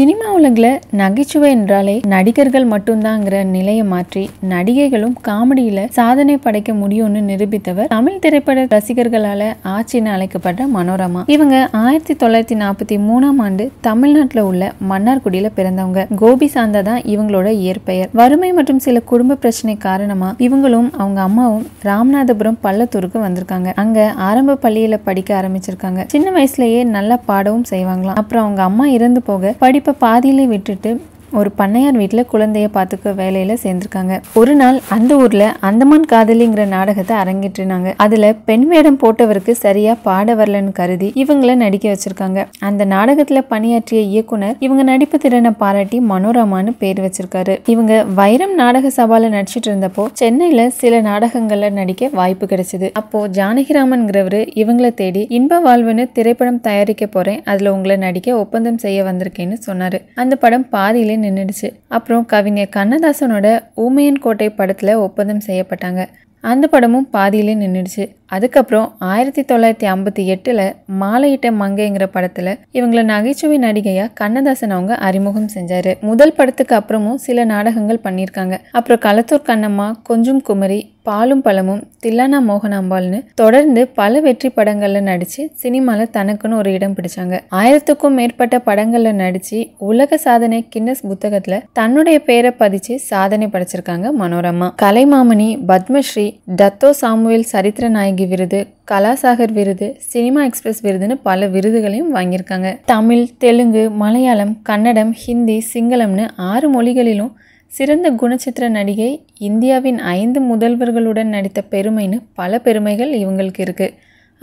cinema உலகில் நகைச்சுவை என்றாலே நடிகர்கள் மட்டும்தாங்கிற நிலையை மாற்றி நடிகைகளும் காமெடியில் சாதனை படைக்க முடியும்னு நிரூபித்தவர் தமிழ் திரைப்பட ரசிகர்களால் ஆட்சின்னு அழைக்கப்பட்ட மனோரமா இவங்க ஆயிரத்தி தொள்ளாயிரத்தி நாற்பத்தி மூணாம் ஆண்டு தமிழ்நாட்டில் உள்ள மன்னார்குடியில் பிறந்தவங்க கோபி சாந்தா தான் இவங்களோட இயற்பெயர் வறுமை மற்றும் சில குடும்ப பிரச்சனை காரணமாக இவங்களும் அவங்க அம்மாவும் ராமநாதபுரம் பள்ளத்தூருக்கு வந்திருக்காங்க அங்கே ஆரம்ப பள்ளியில் படிக்க ஆரம்பிச்சிருக்காங்க சின்ன வயசுலேயே நல்லா பாடவும் செய்வாங்களாம் அப்புறம் அவங்க அம்மா இறந்து போக படிப்பு இப்போ பாதியிலே விட்டுட்டு ஒரு பண்ணையார் வீட்டில் குழந்தைய பார்த்துக்க வேலையில் சேர்ந்துருக்காங்க ஒரு நாள் அந்த ஊரில் அந்தமான் காதலிங்கிற நாடகத்தை அரங்கேற்றினாங்க அதில் பெண் வேடம் போட்டவருக்கு சரியாக பாட வரலன்னு கருதி இவங்கள நடிக்க வச்சிருக்காங்க அந்த நாடகத்தில் பணியாற்றிய இயக்குனர் இவங்க நடிப்பு திறனை பாராட்டி மனோரமான்னு பேர் வச்சிருக்காரு இவங்க வைரம் நாடக சபால நடிச்சிட்டு இருந்தப்போ சென்னையில் சில நாடகங்களில் நடிக்க வாய்ப்பு கிடைச்சது அப்போ ஜானகிராமன்கிறவர் இவங்களை தேடி இன்ப வாழ்வுன்னு திரைப்படம் தயாரிக்க போகிறேன் அதில் உங்களை நடிக்க ஒப்பந்தம் செய்ய வந்திருக்கேன்னு சொன்னார் அந்த படம் பாதியிலே நின்றுடுச்சு அப்புறம் கவிஞர் கண்ணதாசனோட ஊமையன் கோட்டை படத்தில் ஒப்பந்தம் செய்யப்பட்டாங்க அந்த படமும் பாதியிலே நின்றுடுச்சு அதுக்கப்புறம் ஆயிரத்தி தொள்ளாயிரத்தி ஐம்பத்தி எட்டில் மாலையிட்ட மங்கைங்கிற படத்தில் இவங்களை நகைச்சுவை நடிகையாக கண்ணதாசன் அவங்க அறிமுகம் செஞ்சார் முதல் படத்துக்கு அப்புறமும் சில நாடகங்கள் பண்ணியிருக்காங்க அப்புறம் களத்தூர் கண்ணம்மா கொஞ்சம் குமரி பாலும் பழமும் தில்லானா மோகனாம்பால்னு தொடர்ந்து பல வெற்றி படங்களில் நடித்து சினிமாவில் தனக்குன்னு ஒரு இடம் பிடிச்சாங்க ஆயிரத்துக்கும் மேற்பட்ட படங்களில் நடித்து உலக சாதனை கின்னஸ் புத்தகத்தில் தன்னுடைய பெயரை பதிச்சு சாதனை படைச்சிருக்காங்க மனோரமா கலைமாமணி பத்மஸ்ரீ டத்தோ சாமுவேல் சரித்திர நாயகி விருது கலாசாகர் விருது சினிமா எக்ஸ்பிரஸ் விருதுன்னு பல விருதுகளையும் வாங்கியிருக்காங்க தமிழ் தெலுங்கு மலையாளம் கன்னடம் ஹிந்தி சிங்களம்னு ஆறு மொழிகளிலும் சிறந்த குணச்சித்திர நடிகை இந்தியாவின் ஐந்து முதல்வர்களுடன் நடித்த பெருமைன்னு பல பெருமைகள் இவங்களுக்கு இருக்குது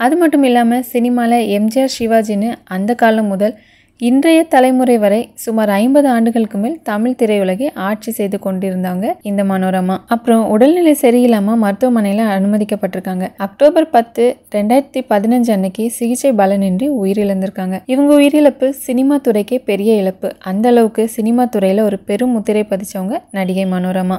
அது மட்டும் இல்லாமல் சினிமாவில் எம்ஜிஆர் சிவாஜின்னு அந்த காலம் முதல் இன்றைய தலைமுறை வரை சுமார் ஐம்பது ஆண்டுகளுக்கு மேல் தமிழ் திரையுலகை ஆட்சி செய்து கொண்டிருந்தாங்க இந்த மனோரமா அப்புறம் உடல்நிலை சரியில்லாம மருத்துவமனையில் அனுமதிக்கப்பட்டிருக்காங்க அக்டோபர் பத்து ரெண்டாயிரத்தி பதினஞ்சு அன்னைக்கு சிகிச்சை பலனின்றி உயிரிழந்திருக்காங்க இவங்க உயிரிழப்பு சினிமா துறைக்கே பெரிய இழப்பு அந்த அளவுக்கு சினிமா துறையில ஒரு பெரும் முத்திரை பதிச்சவங்க நடிகை மனோரமா